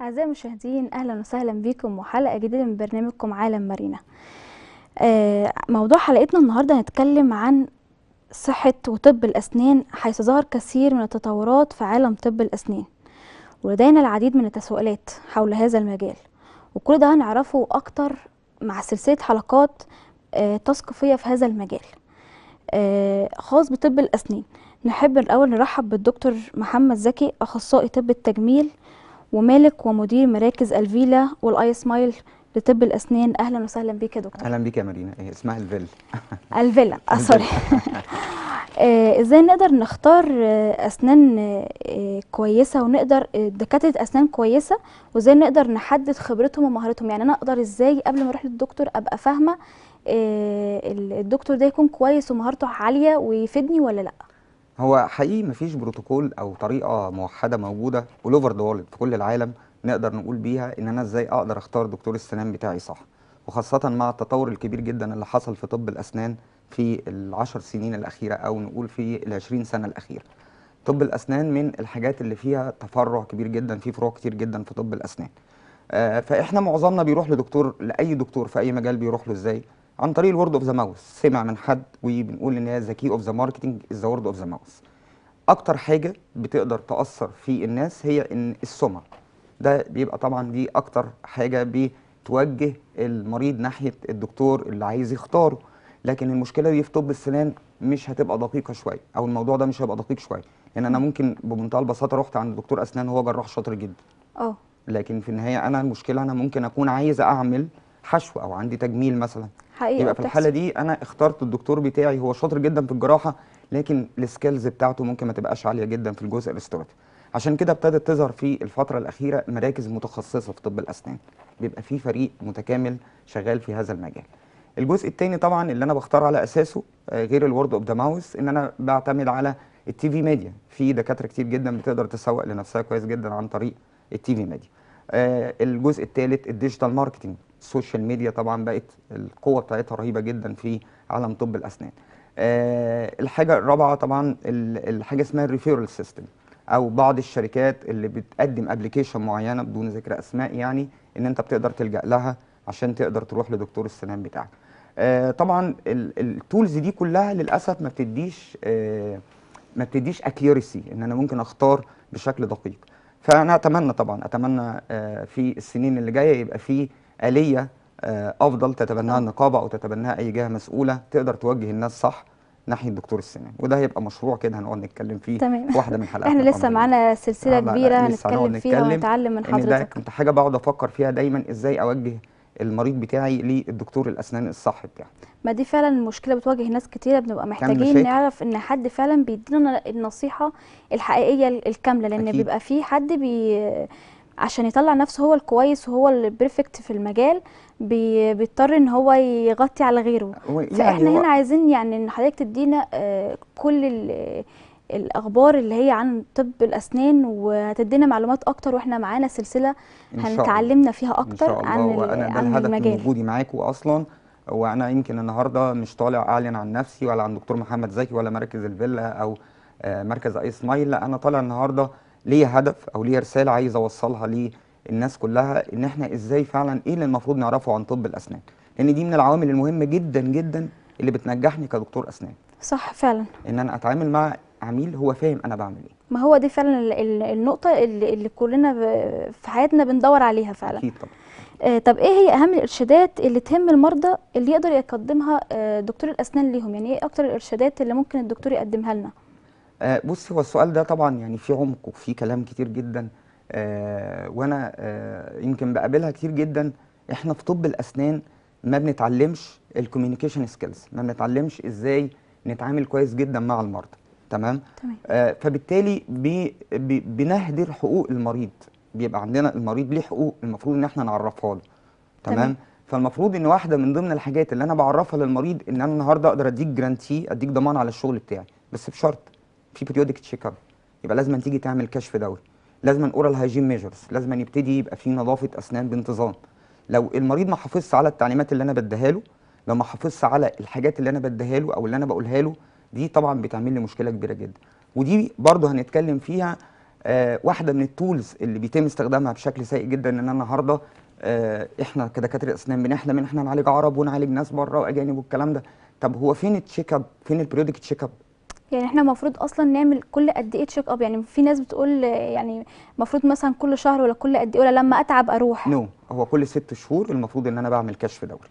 أعزائي المشاهدين أهلا وسهلا بكم وحلقة جديدة من برنامجكم عالم مارينا آه، موضوع حلقتنا النهاردة هنتكلم عن صحة وطب الأسنان حيث ظهر كثير من التطورات في عالم طب الأسنان ولدينا العديد من التساؤلات حول هذا المجال وكل ده هنعرفه أكتر مع سلسلة حلقات آه، تثقيفية في هذا المجال آه، خاص بطب الأسنان نحب الأول نرحب بالدكتور محمد زكي أخصائي طب التجميل ومالك ومدير مراكز الفيلا والاي سمايل لطب الاسنان اهلا وسهلا بيك يا دكتور اهلا بيك يا مارينا إيه اسمها الفيلا آه، الفيلا سوري آه، ازاي نقدر نختار آه، اسنان كويسه ونقدر دكاتره اسنان كويسه وازاي نقدر نحدد خبرتهم ومهارتهم يعني انا اقدر ازاي قبل ما اروح للدكتور ابقى فاهمه الدكتور ده يكون كويس ومهارته عاليه ويفيدني ولا لا هو حقيقي مفيش بروتوكول او طريقه موحده موجوده اوفر ذا في كل العالم نقدر نقول بيها ان انا ازاي اقدر اختار دكتور السنان بتاعي صح وخاصه مع التطور الكبير جدا اللي حصل في طب الاسنان في العشر سنين الاخيره او نقول في العشرين سنه الاخيره طب الاسنان من الحاجات اللي فيها تفرع كبير جدا في فروع كتير جدا في طب الاسنان آه فاحنا معظمنا بيروح لدكتور لاي دكتور في اي مجال بيروح له ازاي عن طريق الورد اوف ذا ماوث سمع من حد وبنقول ان هي ذا كي اوف ذا ماركتنج ذا وورد اوف ذا ماوث اكتر حاجه بتقدر تاثر في الناس هي ان السمعه ده بيبقى طبعا دي اكتر حاجه بتوجه المريض ناحيه الدكتور اللي عايز يختاره لكن المشكله دي في طب السنان مش هتبقى دقيقه شويه او الموضوع ده مش هيبقى دقيق شويه لان انا ممكن بمنتهى البساطه رحت عند دكتور اسنان هو جراح شاطر جدا اه لكن في النهايه انا المشكله انا ممكن اكون عايز اعمل حشو او عندي تجميل مثلا حقيقة يبقى في الحاله دي انا اخترت الدكتور بتاعي هو شاطر جدا في الجراحه لكن السكيلز بتاعته ممكن ما تبقاش عاليه جدا في الجزء الاستراتيجي عشان كده ابتدت تظهر في الفتره الاخيره مراكز متخصصه في طب الاسنان بيبقى في فريق متكامل شغال في هذا المجال الجزء الثاني طبعا اللي انا بختار على اساسه آه، غير الورد اوف ذا ماوس ان انا بعتمد على التي في ميديا في دكاتره كتير جدا بتقدر تسوق لنفسها كويس جدا عن طريق التي في ميديا الجزء الثالث الديجيتال ماركتنج السوشيال ميديا طبعا بقت القوه بتاعتها رهيبه جدا في عالم طب الاسنان أه الحاجه الرابعه طبعا الحاجه اسمها الريفيرال سيستم او بعض الشركات اللي بتقدم ابلكيشن معينه بدون ذكر اسماء يعني ان انت بتقدر تلجا لها عشان تقدر تروح لدكتور السنان بتاعك آه طبعا التولز دي كلها للاسف ما بتديش آه ما بتديش اكيورسي ان انا ممكن اختار بشكل دقيق فانا اتمنى طبعا اتمنى آه في السنين اللي جايه يبقى في آلية آه، أفضل تتبناها النقابة أو تتبناها أي جهة مسؤولة تقدر توجه الناس صح ناحيه دكتور السنان وده هيبقى مشروع كده هنقعد نتكلم فيه تمام. واحده من حلقات احنا لسه معانا سلسله آه، كبيره هنتكلم فيها ونتعلم من حضرتك ده كنت حاجه بقعد افكر فيها دايما ازاي اوجه المريض بتاعي للدكتور الاسنان الصح بتاعي ما دي فعلا مشكله بتواجه ناس كتيره بنبقى محتاجين نعرف ان حد فعلا بيدينا النصيحه الحقيقيه الكامله لان أكيد. بيبقى في حد بي عشان يطلع نفسه هو الكويس وهو البرفكت في المجال بي بيضطر ان هو يغطي على غيره يعني فاحنا هنا عايزين يعني ان حضرتك تدينا آه، كل الاخبار اللي هي عن طب الاسنان وهتدينا معلومات اكتر واحنا معانا سلسله هنتعلمنا فيها اكتر إن شاء الله. عن وانا ده الهدف من وجودي معاكم اصلا وانا يمكن النهارده مش طالع اعلن عن نفسي ولا عن دكتور محمد زكي ولا مركز الفيلا او آه، مركز اي سمايل لا انا طالع النهارده ليا هدف او ليا رساله عايز اوصلها للناس كلها ان احنا ازاي فعلا ايه اللي المفروض نعرفه عن طب الاسنان لان دي من العوامل المهمه جدا جدا اللي بتنجحني كدكتور اسنان صح فعلا ان انا اتعامل مع عميل هو فاهم انا بعمل ايه ما هو دي فعلا النقطه اللي, اللي كلنا في حياتنا بندور عليها فعلا اكيد طبعا آه طب ايه هي اهم الارشادات اللي تهم المرضى اللي يقدر يقدمها آه دكتور الاسنان ليهم يعني ايه اكتر الارشادات اللي ممكن الدكتور يقدمها لنا آه، بص بصي هو السؤال ده طبعا يعني في عمق وفي كلام كتير جدا آه، وانا آه، يمكن بقابلها كتير جدا احنا في طب الاسنان ما بنتعلمش الكوميونيكيشن سكيلز ما بنتعلمش ازاي نتعامل كويس جدا مع المرضى تمام, تمام. فبالتالي بي بي بنهدر حقوق المريض بيبقى عندنا المريض ليه حقوق المفروض ان احنا نعرفها له تمام. فالمفروض ان واحده من ضمن الحاجات اللي انا بعرفها للمريض ان انا النهارده اقدر اديك جرانتي اديك ضمان على الشغل بتاعي بس بشرط في بريودك تشيك اب يبقى لازم تيجي تعمل كشف دوري لازم اورال هايجين ميجرز لازم يبتدي يبقى في نظافه اسنان بانتظام لو المريض ما حافظش على التعليمات اللي انا بديها له لو ما حافظش على الحاجات اللي انا بديها له او اللي انا بقولها له دي طبعا بتعمل لي مشكله كبيره جدا ودي برضه هنتكلم فيها آه واحده من التولز اللي بيتم استخدامها بشكل سيء جدا ان انا النهارده آه احنا كدكاتره اسنان بنحلم ان احنا نعالج عرب ونعالج ناس بره واجانب والكلام ده طب هو فين التشيك اب فين البريودك تشيك اب يعني احنا المفروض اصلا نعمل كل قد ايه تشيك اب يعني في ناس بتقول يعني المفروض مثلا كل شهر ولا كل قد ايه ولا لما اتعب اروح نو no. هو كل ست شهور المفروض ان انا بعمل كشف دوري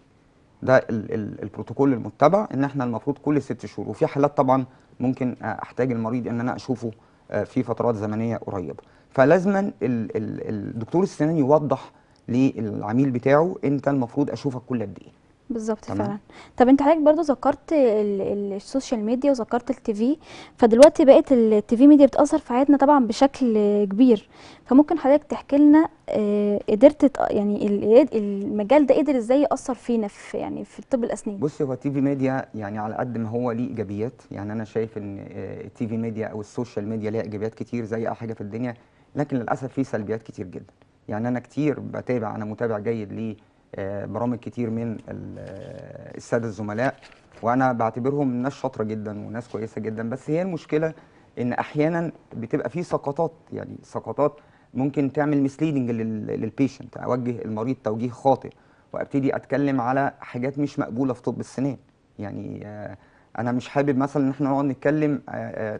ده ال ال البروتوكول المتبع ان احنا المفروض كل ست شهور وفي حالات طبعا ممكن احتاج المريض ان انا اشوفه آه، في فترات زمنيه قريبه فلازما الدكتور السنان يوضح للعميل بتاعه انت المفروض اشوفك كل قد ايه بالظبط فعلا طب انت حضرتك برضو ذكرت السوشيال ميديا وذكرت التيفي فدلوقتي بقت التيفي ميديا بتاثر في حياتنا طبعا بشكل كبير فممكن حضرتك تحكي لنا آه، قدرت يعني المجال ده قدر ازاي ياثر فينا في يعني في طب الاسنان بصي هو التيفي ميديا يعني على قد ما هو ليه ايجابيات يعني انا شايف ان التيفي آه، ميديا او السوشيال ميديا ليها ايجابيات كتير زي اي حاجه في الدنيا لكن للاسف فيه سلبيات كتير جدا يعني انا كتير بتابع انا متابع جيد ليه آه، برامج كتير من آه، الساده الزملاء وانا بعتبرهم ناس شاطره جدا وناس كويسه جدا بس هي المشكله ان احيانا بتبقى في سقطات يعني سقطات ممكن تعمل مسليدنج للبيشنت اوجه المريض توجيه خاطئ وابتدي اتكلم على حاجات مش مقبوله في طب السنان يعني آه، انا مش حابب مثلا ان احنا نقعد نتكلم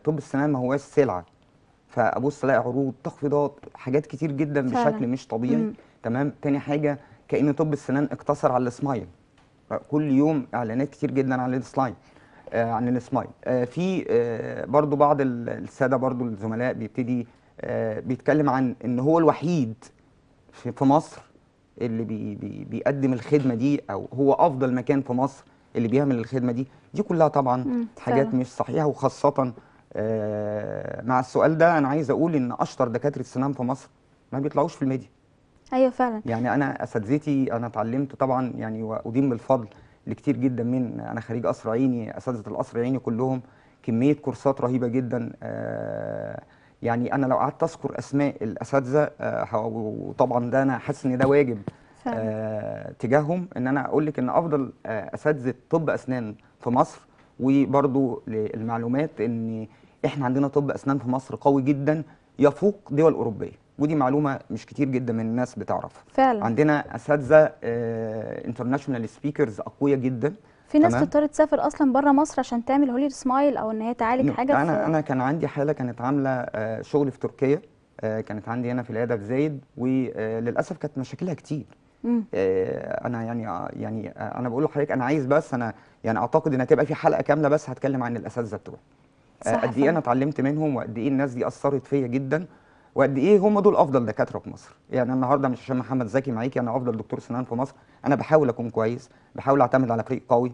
طب السنان ما هواش سلعه فابص الاقي عروض تخفيضات حاجات كتير جدا بشكل مش طبيعي تمام تاني حاجه كأن طب السنان اقتصر على السمايل كل يوم اعلانات كتير جدا عن السلايد آه، عن السمايل آه، في آه، برضو بعض الساده برضو الزملاء بيبتدي بيتكلم عن ان هو الوحيد في مصر اللي بي بي بيقدم الخدمه دي او هو افضل مكان في مصر اللي بيعمل الخدمه دي دي كلها طبعا حاجات مش صحيحه وخاصه مع السؤال ده انا عايز اقول ان اشطر دكاتره السنان في مصر ما بيطلعوش في الميديا ايوه فعلا يعني انا اساتذتي انا اتعلمت طبعا يعني وادين بالفضل لكتير جدا من انا خريج قصر عيني اساتذه القصر عيني كلهم كميه كورسات رهيبه جدا آه، يعني انا لو قعدت اذكر اسماء الاساتذه آه، وطبعا ده انا حاسس ان ده واجب فعلا. آه، تجاههم ان انا اقول لك ان افضل اساتذه طب اسنان في مصر وبرده للمعلومات ان احنا عندنا طب اسنان في مصر قوي جدا يفوق دول اوروبيه ودي معلومه مش كتير جدا من الناس بتعرفها فعلا عندنا اساتذه انترناشونال آه، سبيكرز اقوياء جدا في ناس بتضطر تسافر اصلا بره مصر عشان تعمل هولير سمايل او ان هي تعالج حاجه انا انا كان عندي حاله كانت عامله آه، شغل في تركيا آه، كانت عندي هنا في العياده في زايد وللاسف كانت مشاكلها كتير انا يعني يعني انا بقول لحضرتك انا عايز بس انا يعني اعتقد ان هتبقى في حلقه كامله بس هتكلم عن الاساتذه بتوعي قد ايه انا اتعلمت منهم وقد ايه الناس دي اثرت فيا جدا وقد ايه هم دول افضل دكاتره في مصر يعني النهارده مش عشان محمد زكي معاكي يعني انا افضل دكتور سنان في مصر انا بحاول اكون كويس بحاول اعتمد على فريق قوي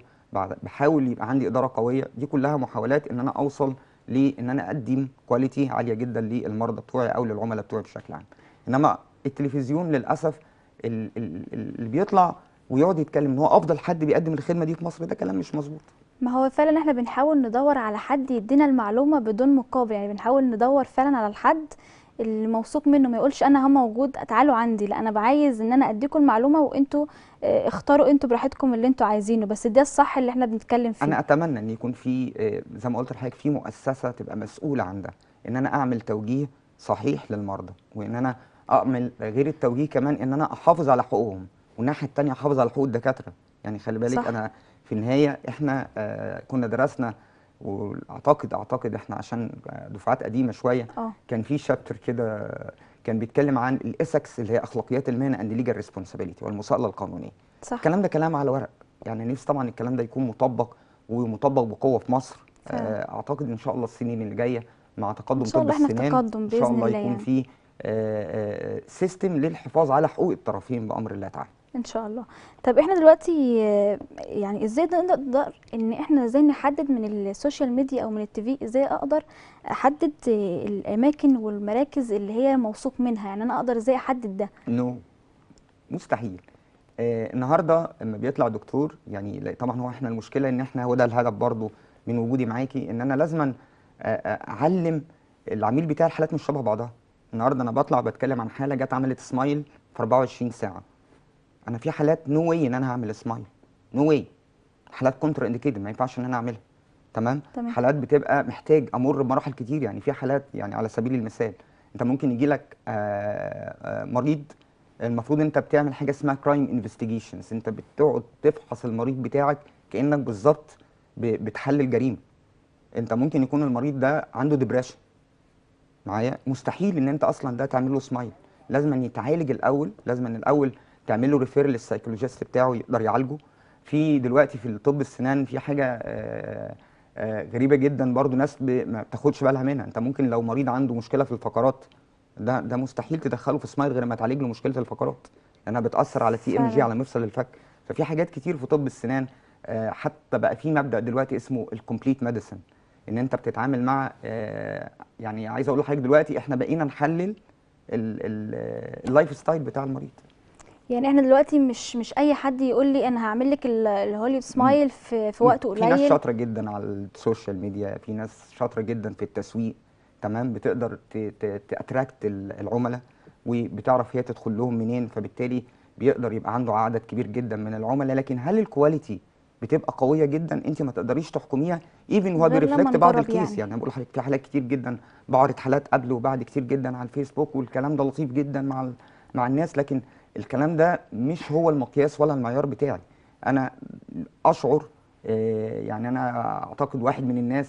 بحاول يبقى عندي اداره قويه دي كلها محاولات ان انا اوصل لان انا اقدم كواليتي عاليه جدا للمرضى بتوعي او للعملاء بتوعي بشكل عام انما التلفزيون للاسف اللي بيطلع ويقعد يتكلم ان هو افضل حد بيقدم الخدمه دي في مصر ده كلام مش مظبوط ما هو فعلا احنا بنحاول ندور على حد يدينا المعلومه بدون مقابل يعني بنحاول ندور فعلا على الحد الموثوق منه ما يقولش انا هم موجود تعالوا عندي لا انا بعايز ان انا اديكم المعلومه وانتوا آه، اختاروا انتوا براحتكم اللي انتوا عايزينه بس ده الصح اللي احنا بنتكلم فيه انا اتمنى ان يكون في آه، زي ما قلت لحضرتك في مؤسسه تبقى مسؤوله عن ده ان انا اعمل توجيه صحيح للمرضى وان انا اعمل غير التوجيه كمان ان انا احافظ على حقوقهم والناحيه الثانيه احافظ على حقوق الدكاتره يعني خلي بالك صح. انا في النهايه احنا آه، كنا درسنا واعتقد اعتقد احنا عشان دفعات قديمه شويه أوه. كان في شابتر كده كان بيتكلم عن الاسكس اللي هي اخلاقيات المهنه اند ليجال ريسبونسابيلتي والمساءله القانونيه صح. الكلام ده كلام على ورق يعني نفسي طبعا الكلام ده يكون مطبق ومطبق بقوه في مصر فعلا. آه، اعتقد ان شاء الله السنين اللي جايه مع تقدم طب السنين ان شاء الله يكون يعني. في سيستم آه، آه، للحفاظ على حقوق الطرفين بامر الله تعالى ان شاء الله طب احنا دلوقتي يعني ازاي نقدر ان احنا ازاي نحدد من السوشيال ميديا او من التيفي ازاي اقدر احدد الاماكن والمراكز اللي هي موثوق منها يعني انا اقدر ازاي احدد ده نو no. مستحيل آه النهارده لما بيطلع دكتور يعني طبعا هو احنا المشكله ان احنا هو ده الهدف برضو من وجودي معاكي ان انا لازما آه، آه، اعلم العميل بتاعي الحالات مش شبه بعضها النهارده انا بطلع بتكلم عن حاله جت عملت سمايل في 24 ساعه انا في حالات نو واي ان انا هعمل سمايل نو واي حالات كونتر انديكيتد ما ينفعش ان انا اعملها تمام؟, تمام حالات بتبقى محتاج امر بمراحل كتير يعني في حالات يعني على سبيل المثال انت ممكن يجي لك آه، آه، مريض المفروض انت بتعمل حاجه اسمها كرايم انفستيجيشنز انت بتقعد تفحص المريض بتاعك كانك بالظبط بتحلل جريمه انت ممكن يكون المريض ده عنده ديبريشن معايا مستحيل ان انت اصلا ده تعمل له سمايل لازم أن يتعالج الاول لازم أن الاول تعمل له ريفير للسايكولوجيست بتاعه يقدر يعالجه في دلوقتي في طب السنان في حاجه آه، آه، غريبه جدا برضو ناس ما بتاخدش بالها منها انت ممكن لو مريض عنده مشكله في الفقرات ده ده مستحيل تدخله في سمايل غير ما تعالج له مشكله الفقرات لانها بتاثر على تي ام جي على مفصل الفك ففي حاجات كتير في طب السنان آه، حتى بقى في مبدا دلوقتي اسمه الكومبليت ميديسن ان انت بتتعامل مع يعني عايز اقول لحضرتك دلوقتي احنا بقينا نحلل اللايف ستايل بتاع المريض يعني احنا دلوقتي مش مش اي حد يقول لي انا هعمل لك الهوليود سمايل في في وقت قليل في ناس شاطره جدا على السوشيال ميديا في ناس شاطره جدا في التسويق تمام بتقدر تاتراكت العملاء وبتعرف هي تدخل لهم منين فبالتالي بيقدر يبقى عنده عدد كبير جدا من العملاء لكن هل الكواليتي بتبقى قويه جدا انت ما تقدريش تحكميها ايفن وهو بيرفلكت بعض الكيس يعني, يعني بقول لحضرتك في حالات كتير جدا بعرض حالات قبل وبعد كتير جدا على الفيسبوك والكلام ده لطيف جدا مع مع الناس لكن الكلام ده مش هو المقياس ولا المعيار بتاعي انا اشعر آه، يعني انا اعتقد واحد من الناس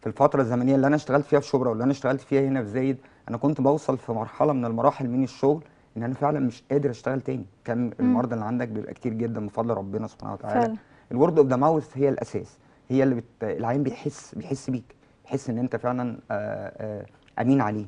في الفتره الزمنيه اللي انا اشتغلت فيها في شبرا واللي انا اشتغلت فيها هنا في زايد انا كنت بوصل في مرحله من المراحل من الشغل ان انا فعلا مش قادر اشتغل تاني كم المرضى اللي عندك بيبقى كتير جدا بفضل ربنا سبحانه وتعالى الورد اوف ذا ماوث هي الاساس هي اللي بت... العين بيحس بيحس بيك بيحس ان انت فعلا آآ آه، آآ آه، امين عليه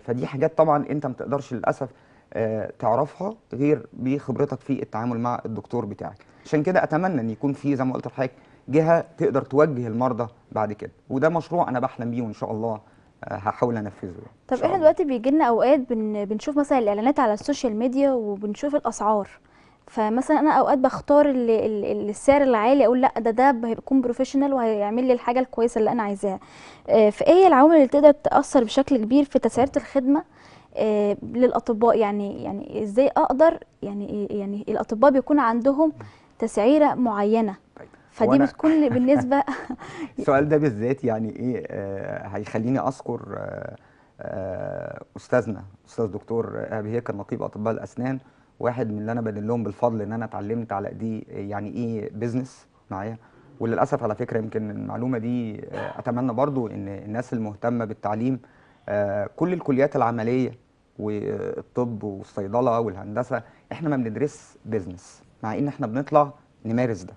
فدي حاجات طبعا انت ما تقدرش للاسف آه، تعرفها غير بخبرتك في التعامل مع الدكتور بتاعك عشان كده اتمنى ان يكون في زي ما قلت لحضرتك جهه تقدر توجه المرضى بعد كده وده مشروع انا بحلم بيه وان شاء الله آه، هحاول انفذه طب احنا دلوقتي بيجي لنا اوقات بن بنشوف مثلا الاعلانات على السوشيال ميديا وبنشوف الاسعار فمثلا انا اوقات بختار السعر العالي اقول لا ده ده هيكون بروفيشنال وهيعمل لي الحاجه الكويسه اللي انا عايزاها آه، فايه العوامل اللي تقدر تاثر بشكل كبير في تسعيره الخدمه آه، للاطباء يعني يعني ازاي اقدر يعني يعني الاطباء بيكون عندهم تسعيره معينه طيب، فدي بتكون بالنسبه السؤال ده بالذات يعني ايه آه هيخليني اذكر آه آه استاذنا استاذ دكتور ابي هيك نقيب اطباء الاسنان واحد من اللي انا بدل لهم بالفضل ان انا اتعلمت على ايديه يعني ايه بيزنس معايا وللاسف على فكره يمكن المعلومه دي آه، اتمنى برضو ان الناس المهتمه بالتعليم آه، كل الكليات العمليه والطب والصيدله والهندسه احنا ما بندرس بيزنس مع ان احنا بنطلع نمارس ده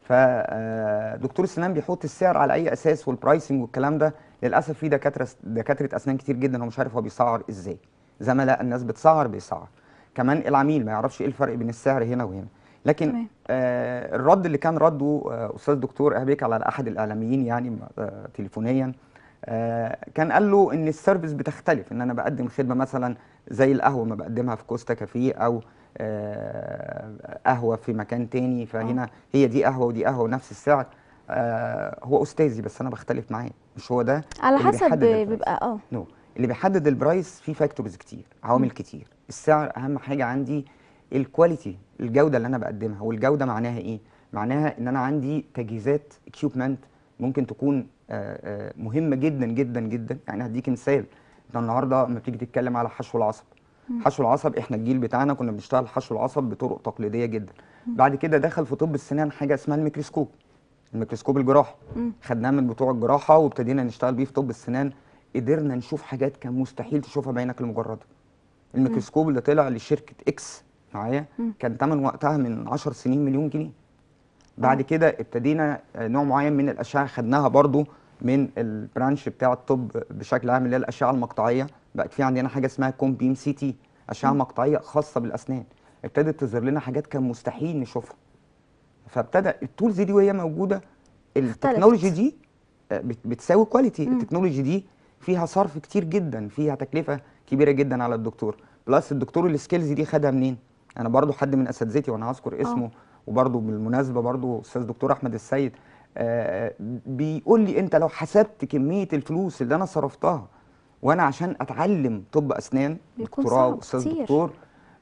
فدكتور آه، السنان بيحط السعر على اي اساس والبرايسنج والكلام ده للاسف في دكاتره دكاتره اسنان كتير جدا هو مش عارف هو بيسعر ازاي زملاء الناس بتسعر بيسعر كمان العميل ما يعرفش ايه الفرق بين السعر هنا وهنا لكن آه الرد اللي كان رده آه استاذ دكتور اهبيك على احد الاعلاميين يعني آه تليفونيا آه، كان قال له ان السيرفيس بتختلف ان انا بقدم خدمه مثلا زي القهوه ما بقدمها في كوستا كافيه او آه، قهوه في مكان تاني فهنا آه. هي دي قهوه ودي قهوه نفس السعر هو استاذي بس انا بختلف معاه مش هو ده على حسب بيبقى اه نو اللي بيحدد البرايس في فاكتورز كتير عوامل كتير السعر اهم حاجه عندي الكواليتي الجوده اللي انا بقدمها والجوده معناها ايه معناها ان انا عندي تجهيزات اكيوبمنت ممكن تكون آه، آه، مهمه جدا جدا جدا يعني هديك مثال انت النهارده لما بتيجي تتكلم على حشو العصب حشو العصب احنا الجيل بتاعنا كنا بنشتغل حشو العصب بطرق تقليديه جدا بعد كده دخل في طب السنان حاجه اسمها الميكروسكوب الميكروسكوب الجراحي خدناه من بتوع الجراحه وابتدينا نشتغل بيه في طب السنان قدرنا نشوف حاجات كان مستحيل تشوفها بعينك المجرده الميكروسكوب اللي طلع لشركه اكس معايا كان ثمن وقتها من 10 سنين مليون جنيه بعد كده ابتدينا آه، نوع معين من الاشعه خدناها برضو من البرانش بتاع الطب بشكل عام اللي هي الاشعه المقطعيه بقت في عندنا حاجه اسمها كوم بيم سي تي اشعه مقطعيه خاصه بالاسنان ابتدت تظهر لنا حاجات كان مستحيل نشوفها فابتدى التولز دي وهي موجوده التكنولوجي دي آه، بتساوي كواليتي التكنولوجي دي فيها صرف كتير جدا فيها تكلفه كبيره جدا على الدكتور بلس الدكتور السكيلز دي خدها منين انا برضو حد من اساتذتي وانا هذكر آه. اسمه أوه. وبرضه بالمناسبه برضه استاذ دكتور احمد السيد آه، آه، بيقول لي انت لو حسبت كميه الفلوس اللي انا صرفتها وانا عشان اتعلم طب اسنان دكتوراه واستاذ دكتور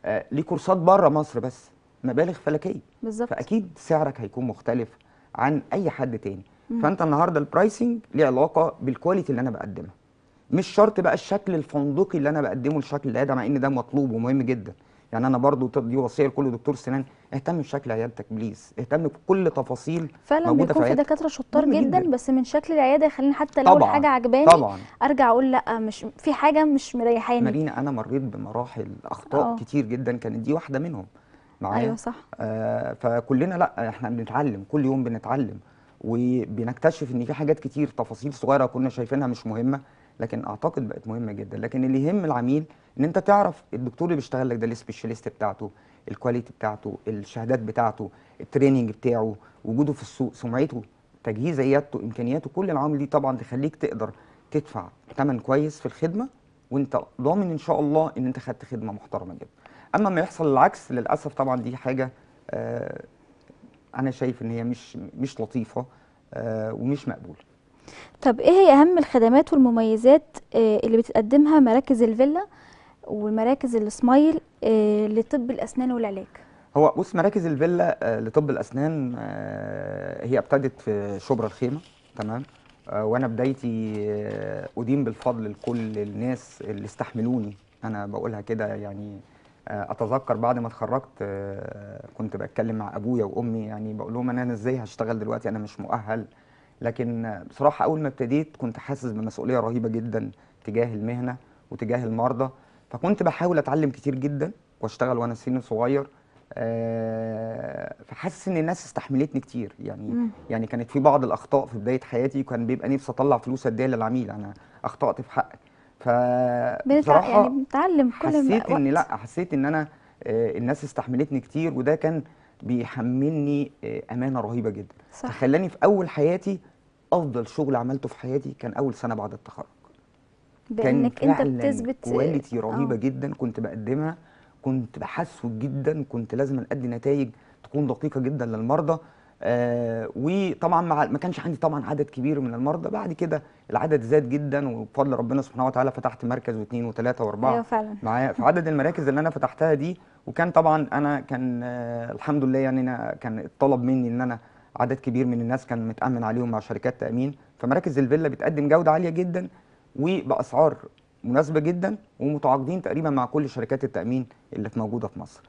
آه، ليه كورسات بره مصر بس مبالغ فلكيه بالظبط فاكيد سعرك هيكون مختلف عن اي حد تاني مم. فانت النهارده البرايسنج ليه علاقه بالكواليتي اللي انا بقدمها مش شرط بقى الشكل الفندقي اللي انا بقدمه الشكل ده مع ان ده مطلوب ومهم جدا يعني انا برضو دي وصيه لكل دكتور سنان اهتم بشكل عيادتك بليز اهتم بكل تفاصيل فعلا بيكون في دكاتره شطار جدا, جدا بس من شكل العياده يخليني حتى لو الحاجه عجباني طبعا ارجع اقول لا مش في حاجه مش مريحاني مارينا انا مريت بمراحل اخطاء أوه. كتير جدا كانت دي واحده منهم معايا ايوه صح آه فكلنا لا احنا بنتعلم كل يوم بنتعلم وبنكتشف ان في حاجات كتير تفاصيل صغيره كنا شايفينها مش مهمه لكن اعتقد بقت مهمه جدا لكن اللي يهم العميل ان انت تعرف الدكتور اللي بيشتغل لك ده السبيشاليست بتاعته الكواليتي بتاعته الشهادات بتاعته التريننج بتاعه وجوده في السوق سمعته تجهيز عيادته امكانياته كل العوامل دي طبعا تخليك تقدر تدفع ثمن كويس في الخدمه وانت ضامن ان شاء الله ان انت خدت خدمه محترمه جدا اما ما يحصل العكس للاسف طبعا دي حاجه آه انا شايف ان هي مش مش لطيفه آه ومش مقبوله طب ايه هي اهم الخدمات والمميزات آه اللي بتقدمها مراكز الفيلا ومراكز السمايل آه، لطب الاسنان والعلاج هو بص مراكز الفيلا آه، لطب الاسنان آه، هي ابتدت في شبرا الخيمه تمام وانا بدايتي ادين بالفضل لكل الناس اللي استحملوني انا بقولها كده يعني اتذكر بعد ما اتخرجت كنت بتكلم مع ابويا وامي يعني بقول لهم انا ازاي هشتغل دلوقتي انا مش مؤهل لكن بصراحه اول ما ابتديت كنت حاسس بمسؤوليه رهيبه جدا تجاه المهنه وتجاه المرضى فكنت بحاول اتعلم كتير جدا واشتغل وانا سن صغير آه، فحاسس ان الناس استحملتني كتير يعني مم. يعني كانت في بعض الاخطاء في بدايه حياتي وكان بيبقى نفسي اطلع فلوس اديها للعميل انا اخطات في حقي ف بصراحه يعني بنتعلم كل حسيت ان لا حسيت ان انا آه، الناس استحملتني كتير وده كان بيحملني آه، امانه رهيبه جدا صح. فخلاني في اول حياتي افضل شغل عملته في حياتي كان اول سنه بعد التخرج بانك انت بتثبت كواليتي آه. رهيبه أوه. جدا كنت بقدمها كنت بحسه جدا كنت لازم ادي نتائج تكون دقيقه جدا للمرضى آه وطبعا مع ما كانش عندي طبعا عدد كبير من المرضى بعد كده العدد زاد جدا وبفضل ربنا سبحانه وتعالى فتحت مركز واثنين وثلاثه واربعه ايوه فعلا معايا في عدد المراكز اللي انا فتحتها دي وكان طبعا انا كان آه الحمد لله يعني انا كان اتطلب مني ان انا عدد كبير من الناس كان متامن عليهم مع شركات تامين فمراكز الفيلا بتقدم جوده عاليه جدا وباسعار مناسبه جدا ومتعاقدين تقريبا مع كل شركات التامين اللي في موجوده في مصر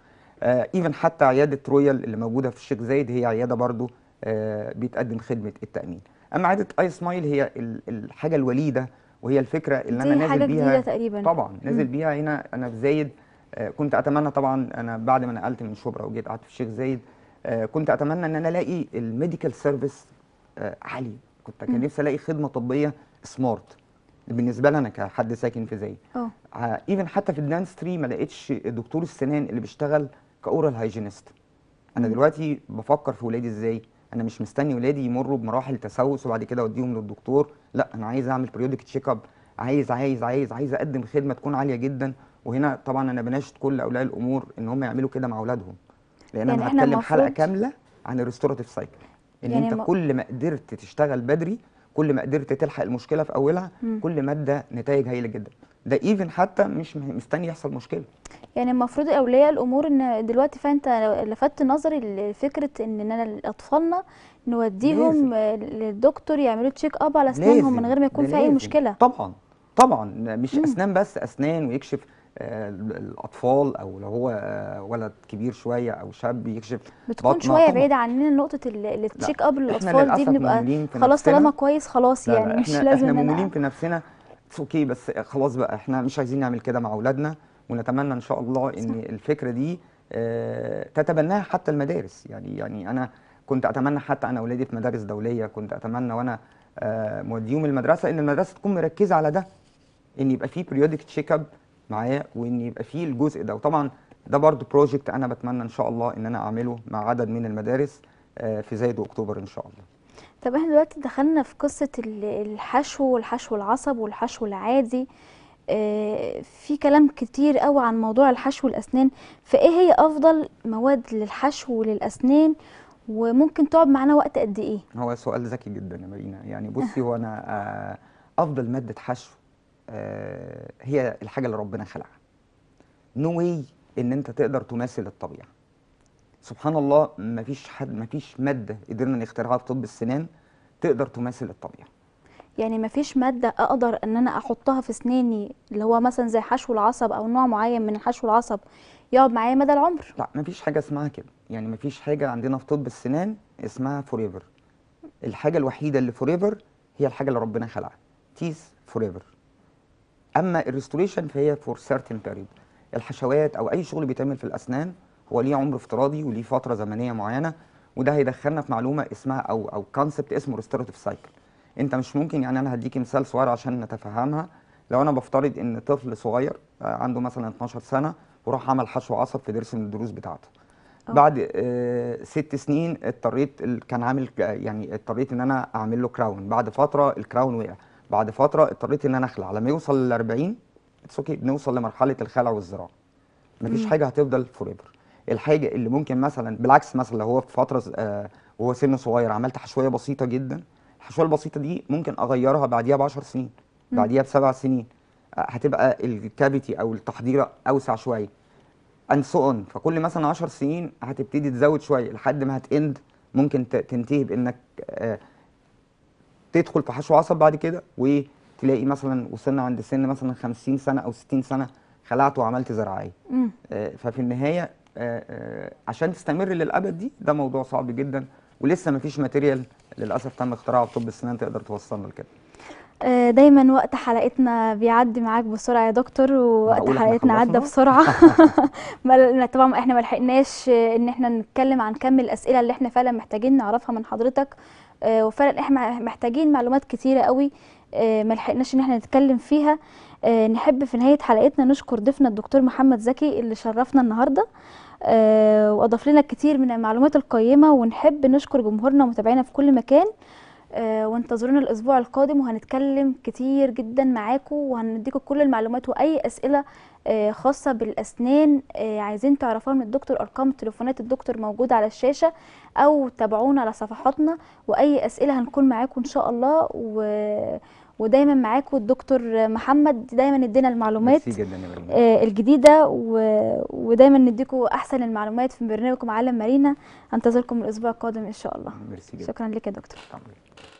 ايفن آه، حتى عياده رويال اللي موجوده في الشيخ زايد هي عياده برضو آه، بتقدم خدمه التامين اما عياده اي سمايل هي الحاجه الوليده وهي الفكره اللي انا نازل حاجة بيها تقريبا طبعا نازل بيها هنا انا في زايد آه، كنت اتمنى طبعا انا بعد ما نقلت من شبرا وجيت قعدت في الشيخ زايد كنت اتمنى ان انا الاقي الميديكال سيرفيس عالي كنت كان نفسي الاقي خدمه طبيه سمارت بالنسبه لي انا كحد ساكن في زي اه ايفن حتى في الدانستري ما لقيتش دكتور السنان اللي بيشتغل كاورال هايجينست انا دلوقتي بفكر في ولادي ازاي انا مش مستني ولادي يمروا بمراحل تسوس وبعد كده اوديهم للدكتور لا انا عايز اعمل بريودك تشيك اب عايز عايز عايز عايز اقدم خدمه تكون عاليه جدا وهنا طبعا انا بناشد كل اولياء الامور ان هم يعملوا كده مع اولادهم لان يعني انا هتكلم حلقه كامله عن الريستوراتيف سايكل ان يعني انت كل ما قدرت تشتغل بدري كل ما قدرت تلحق المشكله في اولها مم. كل ماده نتائج هايله جدا ده ايفن حتى مش مستني يحصل مشكله يعني المفروض اولياء الامور ان دلوقتي فانت لفت نظري لفكره ان انا اطفالنا نوديهم لازم. للدكتور يعملوا تشيك اب على اسنانهم من غير ما يكون في اي مشكله طبعا طبعا مش مم. اسنان بس اسنان ويكشف الاطفال او لو هو ولد كبير شويه او شاب يكشف بتكون شويه بعيده عننا نقطه التشيك اب للاطفال دي بنبقى خلاص طالما كويس خلاص يعني مش احنا لازم احنا مؤمنين في نفسنا اوكي بس خلاص بقى احنا مش عايزين نعمل كده مع اولادنا ونتمنى ان شاء الله ان صح. الفكره دي آه، تتبناها حتى المدارس يعني يعني انا كنت اتمنى حتى انا اولادي في مدارس دوليه كنت اتمنى وانا آه، موديهم المدرسه ان المدرسه تكون مركزه على ده ان يبقى في بريودك تشيك اب معايا وان يبقى فيه الجزء ده وطبعا ده برضو بروجكت انا بتمنى ان شاء الله ان انا اعمله مع عدد من المدارس آه، في زايد اكتوبر ان شاء الله طب احنا دلوقتي دخلنا في قصه الحشو والحشو العصب والحشو العادي آه، في كلام كتير قوي عن موضوع الحشو الاسنان فايه هي افضل مواد للحشو للاسنان وممكن تقعد معانا وقت قد ايه هو سؤال ذكي جدا يا مارينا يعني بصي هو انا آه، افضل ماده حشو آه، هي الحاجه اللي ربنا خلقها نو واي ان انت تقدر تماثل الطبيعه سبحان الله مفيش حد مفيش ماده قدرنا نخترعها في طب السنان تقدر تماثل الطبيعه يعني مفيش ماده اقدر ان انا احطها في اسناني اللي هو مثلا زي حشو العصب او نوع معين من حشو العصب يقعد معايا مدى العمر لا مفيش حاجه اسمها كده يعني مفيش حاجه عندنا في طب السنان اسمها فوريفر الحاجه الوحيده اللي فوريفر هي الحاجه اللي ربنا خلقها تيز فوريفر اما الريستوريشن فهي فور سيرتن بيريود الحشوات او اي شغل بيتعمل في الاسنان هو ليه عمر افتراضي وليه فتره زمنيه معينه وده هيدخلنا في معلومه اسمها او او كونسبت اسمه ريستوراتيف سايكل انت مش ممكن يعني انا هديك مثال صغير عشان نتفهمها لو انا بفترض ان طفل صغير آه، عنده مثلا 12 سنه وراح عمل حشو عصب في درس من الدروس بتاعته أوه. بعد آه، ست سنين اضطريت كان عامل يعني اضطريت ان انا اعمل له كراون بعد فتره الكراون وقع بعد فتره اضطريت ان انا اخلع لما يوصل لل 40 اتس اوكي بنوصل لمرحله الخلع والزراعه مفيش حاجه هتفضل فور ايفر الحاجه اللي ممكن مثلا بالعكس مثلا لو هو في فتره آه وهو سنه صغير عملت حشويه بسيطه جدا الحشويه البسيطه دي ممكن اغيرها بعديها ب 10 سنين بعديها بسبع سنين آه، هتبقى الكافيتي او التحضيره اوسع شويه اند سو اون فكل مثلا 10 سنين هتبتدي تزود شويه لحد ما هتند ممكن تنتهي بانك آه تدخل في حشو عصب بعد كده وتلاقي مثلا وصلنا عند سن مثلا 50 سنه او 60 سنه خلعت وعملت زراعيه آه، ففي النهايه آه، آه، عشان تستمر للابد دي ده موضوع صعب جدا ولسه ما فيش ماتيريال للاسف تم اختراعه في طب السنان تقدر توصلنا لكده دايما وقت حلقتنا بيعدي معاك بسرعه يا دكتور ووقت حلقتنا عدى بسرعه طبعا احنا ما لحقناش ان احنا نتكلم عن كم الاسئله اللي احنا فعلا محتاجين نعرفها من حضرتك آه، وفعلا احنا محتاجين معلومات كتيره قوي آه، ما لحقناش ان احنا نتكلم فيها آه، نحب في نهايه حلقتنا نشكر ضيفنا الدكتور محمد زكي اللي شرفنا النهارده واضاف لنا كتير من المعلومات القيمه ونحب نشكر جمهورنا ومتابعينا في كل مكان آه، وانتظرونا الاسبوع القادم وهنتكلم كتير جدا معاكم وهنديكم كل المعلومات واي اسئله آه، خاصه بالاسنان آه، عايزين تعرفوها من الدكتور ارقام تليفونات الدكتور موجوده على الشاشه او تابعونا على صفحاتنا واي اسئله هنكون معاكم ان شاء الله و ودايما معاكم الدكتور محمد دايما ادينا المعلومات آه الجديده و... ودايما نديكم احسن المعلومات في برنامجكم عالم مارينا انتظركم الاسبوع القادم ان شاء الله شكرا لك يا دكتور